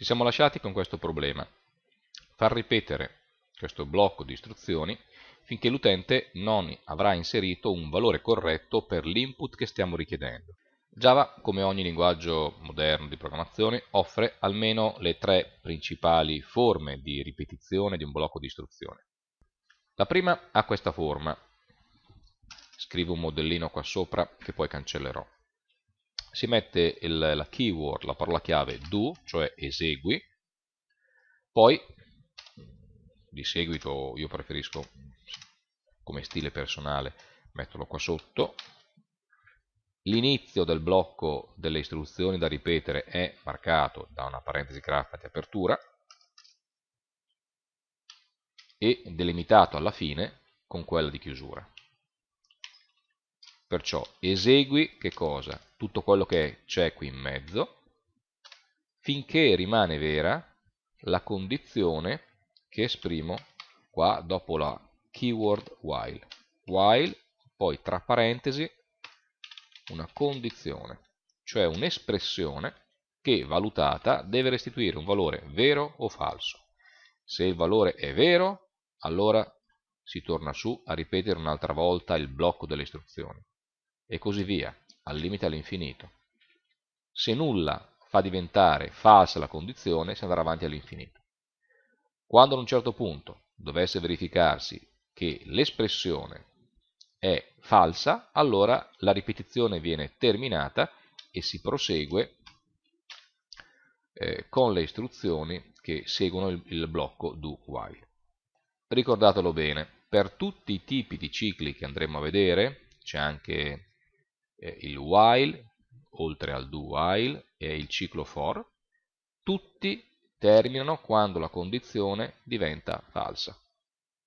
Ci siamo lasciati con questo problema, far ripetere questo blocco di istruzioni finché l'utente non avrà inserito un valore corretto per l'input che stiamo richiedendo. Java, come ogni linguaggio moderno di programmazione, offre almeno le tre principali forme di ripetizione di un blocco di istruzione. La prima ha questa forma, scrivo un modellino qua sopra che poi cancellerò si mette il, la keyword, la parola chiave do, cioè esegui, poi di seguito io preferisco come stile personale metterlo qua sotto, l'inizio del blocco delle istruzioni da ripetere è marcato da una parentesi graffa di apertura e delimitato alla fine con quella di chiusura. Perciò esegui che cosa? Tutto quello che c'è qui in mezzo, finché rimane vera la condizione che esprimo qua dopo la keyword while. While, poi tra parentesi, una condizione, cioè un'espressione che valutata deve restituire un valore vero o falso. Se il valore è vero, allora si torna su a ripetere un'altra volta il blocco delle istruzioni e così via, al limite all'infinito. Se nulla fa diventare falsa la condizione, si andrà avanti all'infinito. Quando ad un certo punto dovesse verificarsi che l'espressione è falsa, allora la ripetizione viene terminata e si prosegue eh, con le istruzioni che seguono il, il blocco do while. Ricordatelo bene, per tutti i tipi di cicli che andremo a vedere, c'è anche il while, oltre al do while e il ciclo for, tutti terminano quando la condizione diventa falsa.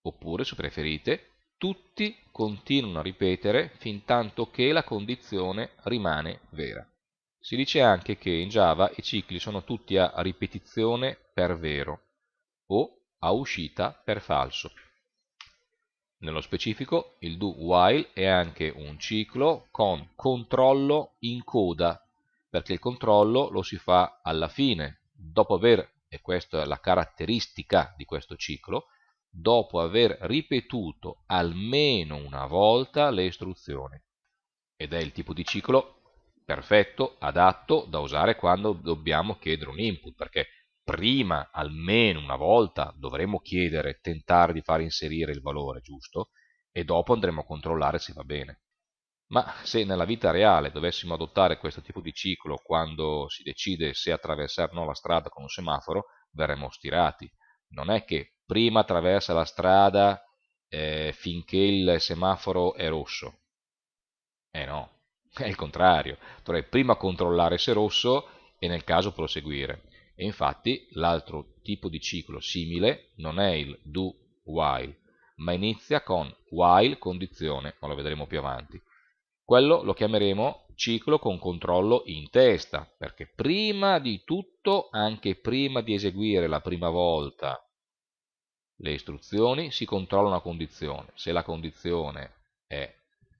Oppure, se preferite, tutti continuano a ripetere fin tanto che la condizione rimane vera. Si dice anche che in Java i cicli sono tutti a ripetizione per vero o a uscita per falso. Nello specifico il do while è anche un ciclo con controllo in coda, perché il controllo lo si fa alla fine, dopo aver, e questa è la caratteristica di questo ciclo, dopo aver ripetuto almeno una volta le istruzioni. Ed è il tipo di ciclo perfetto, adatto da usare quando dobbiamo chiedere un input, perché prima almeno una volta dovremo chiedere, tentare di far inserire il valore giusto e dopo andremo a controllare se va bene. Ma se nella vita reale dovessimo adottare questo tipo di ciclo quando si decide se attraversare o no la strada con un semaforo, verremo stirati. Non è che prima attraversa la strada eh, finché il semaforo è rosso. Eh no, è il contrario. Dovrei prima controllare se è rosso e nel caso proseguire. E infatti l'altro tipo di ciclo simile non è il do while, ma inizia con while condizione, ma lo vedremo più avanti. Quello lo chiameremo ciclo con controllo in testa, perché prima di tutto, anche prima di eseguire la prima volta le istruzioni, si controlla una condizione. Se la condizione è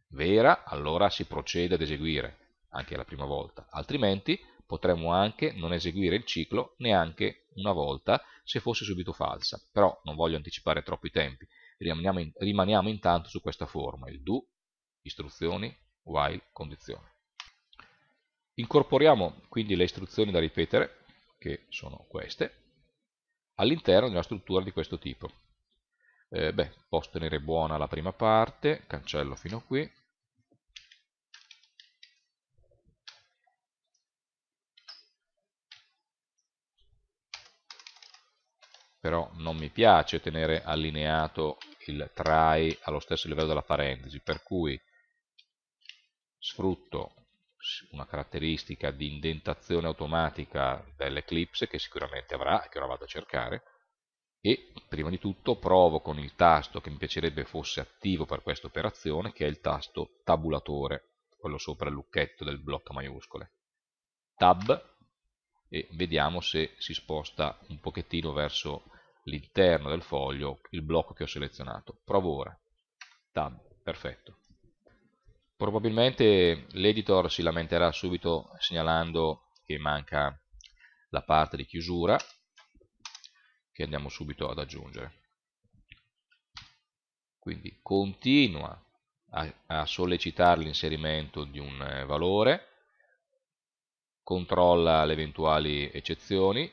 vera, allora si procede ad eseguire anche la prima volta, altrimenti Potremmo anche non eseguire il ciclo neanche una volta se fosse subito falsa, però non voglio anticipare troppo i tempi, rimaniamo, in, rimaniamo intanto su questa forma, il do, istruzioni, while, condizione. Incorporiamo quindi le istruzioni da ripetere, che sono queste, all'interno di una struttura di questo tipo. Eh, beh, posso tenere buona la prima parte, cancello fino a qui, però non mi piace tenere allineato il try allo stesso livello della parentesi, per cui sfrutto una caratteristica di indentazione automatica dell'Eclipse che sicuramente avrà, che ora vado a cercare, e prima di tutto provo con il tasto che mi piacerebbe fosse attivo per questa operazione, che è il tasto tabulatore, quello sopra il lucchetto del blocco maiuscole. Tab e vediamo se si sposta un pochettino verso l'interno del foglio il blocco che ho selezionato. Provo ora. Tab, perfetto. Probabilmente l'editor si lamenterà subito segnalando che manca la parte di chiusura che andiamo subito ad aggiungere. Quindi continua a, a sollecitare l'inserimento di un eh, valore controlla le eventuali eccezioni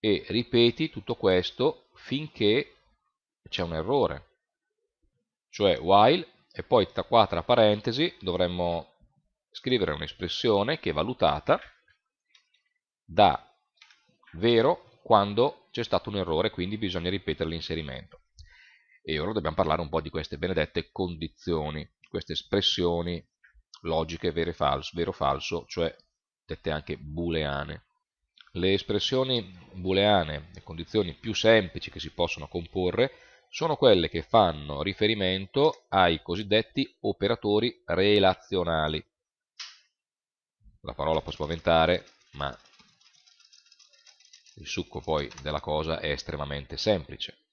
e ripeti tutto questo finché c'è un errore cioè while e poi tra qua tra parentesi dovremmo scrivere un'espressione che è valutata da vero quando c'è stato un errore quindi bisogna ripetere l'inserimento e ora dobbiamo parlare un po' di queste benedette condizioni queste espressioni logiche vere e falso, vero falso cioè dette anche booleane. Le espressioni booleane, le condizioni più semplici che si possono comporre, sono quelle che fanno riferimento ai cosiddetti operatori relazionali. La parola può spaventare, ma il succo poi della cosa è estremamente semplice.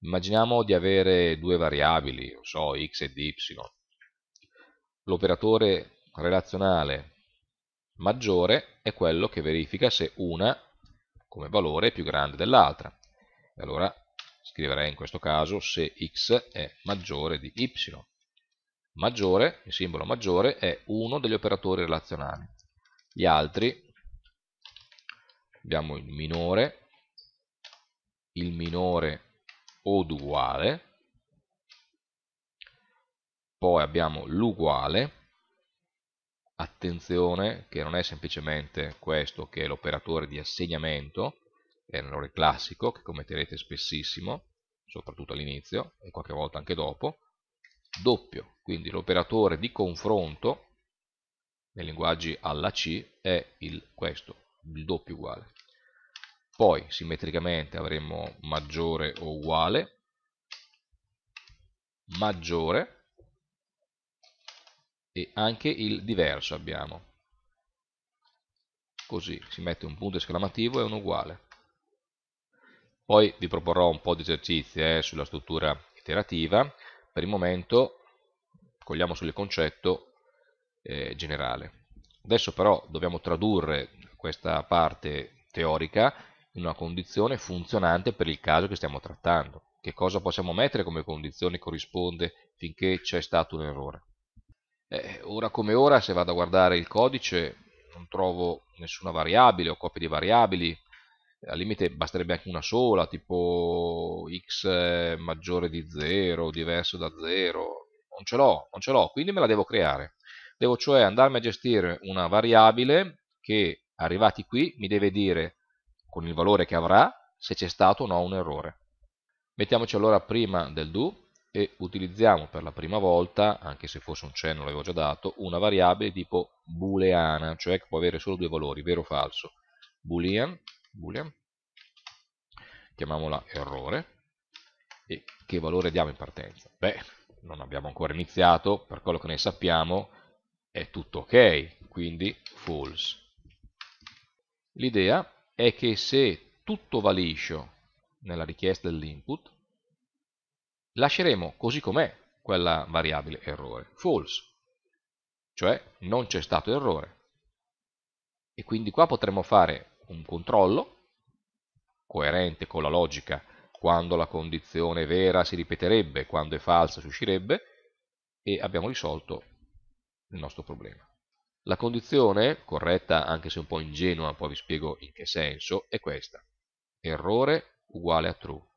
Immaginiamo di avere due variabili, so, x ed y, l'operatore relazionale maggiore è quello che verifica se una come valore è più grande dell'altra. E allora scriverei in questo caso se x è maggiore di y. Maggiore, il simbolo maggiore, è uno degli operatori relazionali. Gli altri, abbiamo il minore, il minore od uguale, poi abbiamo l'uguale, attenzione che non è semplicemente questo che è l'operatore di assegnamento, è un errore classico che commetterete spessissimo, soprattutto all'inizio e qualche volta anche dopo, doppio, quindi l'operatore di confronto nei linguaggi alla C è il, questo, il doppio uguale. Poi simmetricamente avremo maggiore o uguale, maggiore, e anche il diverso abbiamo. Così, si mette un punto esclamativo e un uguale. Poi vi proporrò un po' di esercizi eh, sulla struttura iterativa, per il momento cogliamo solo il concetto eh, generale. Adesso però dobbiamo tradurre questa parte teorica in una condizione funzionante per il caso che stiamo trattando. Che cosa possiamo mettere come condizione corrisponde finché c'è stato un errore? eh, ora come ora se vado a guardare il codice non trovo nessuna variabile o coppie di variabili al limite basterebbe anche una sola tipo x maggiore di 0 diverso da 0 non ce l'ho, non ce l'ho, quindi me la devo creare devo cioè andarmi a gestire una variabile che arrivati qui mi deve dire con il valore che avrà se c'è stato o no un errore mettiamoci allora prima del do e utilizziamo per la prima volta, anche se fosse un cenno l'avevo già dato, una variabile tipo booleana, cioè che può avere solo due valori, vero o falso. Boolean, boolean chiamiamola errore, e che valore diamo in partenza? Beh, non abbiamo ancora iniziato, per quello che ne sappiamo è tutto ok, quindi false. L'idea è che se tutto va liscio nella richiesta dell'input, lasceremo così com'è quella variabile errore, false, cioè non c'è stato errore. E quindi qua potremmo fare un controllo, coerente con la logica, quando la condizione vera si ripeterebbe, quando è falsa si uscirebbe, e abbiamo risolto il nostro problema. La condizione, corretta anche se un po' ingenua, poi vi spiego in che senso, è questa. Errore uguale a true.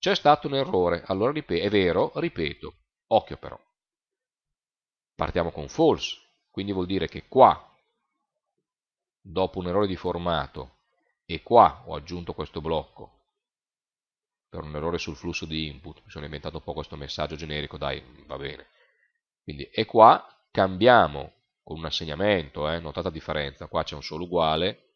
C'è stato un errore, allora è vero, ripeto, occhio però. Partiamo con false, quindi vuol dire che qua, dopo un errore di formato, e qua ho aggiunto questo blocco, per un errore sul flusso di input, mi sono inventato un po' questo messaggio generico, dai, va bene. Quindi e qua cambiamo con un assegnamento, eh, notate la differenza, qua c'è un solo uguale,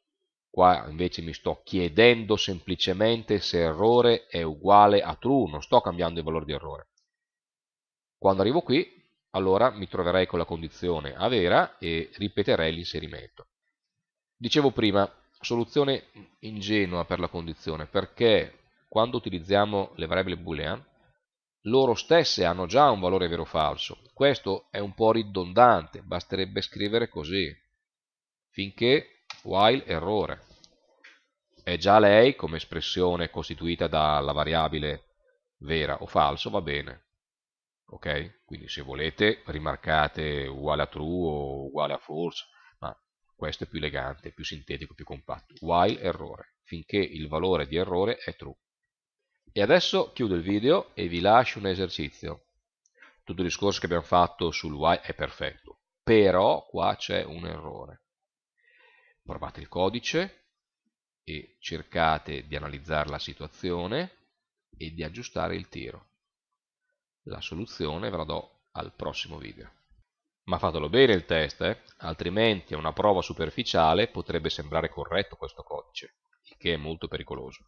Qua invece mi sto chiedendo semplicemente se errore è uguale a true, non sto cambiando il valore di errore. Quando arrivo qui, allora mi troverei con la condizione a vera e ripeterei l'inserimento. Dicevo prima, soluzione ingenua per la condizione, perché quando utilizziamo le variabili boolean, loro stesse hanno già un valore vero o falso. Questo è un po' ridondante, basterebbe scrivere così, finché while errore è già lei come espressione costituita dalla variabile vera o falso, va bene. Ok? Quindi se volete rimarcate uguale a true o uguale a false, ma questo è più elegante, più sintetico, più compatto. While errore, finché il valore di errore è true. E adesso chiudo il video e vi lascio un esercizio. Tutto il discorso che abbiamo fatto sul while è perfetto, però qua c'è un errore. Provate il codice, e cercate di analizzare la situazione e di aggiustare il tiro. La soluzione ve la do al prossimo video. Ma fatelo bene il test, eh? altrimenti a una prova superficiale potrebbe sembrare corretto questo codice, il che è molto pericoloso.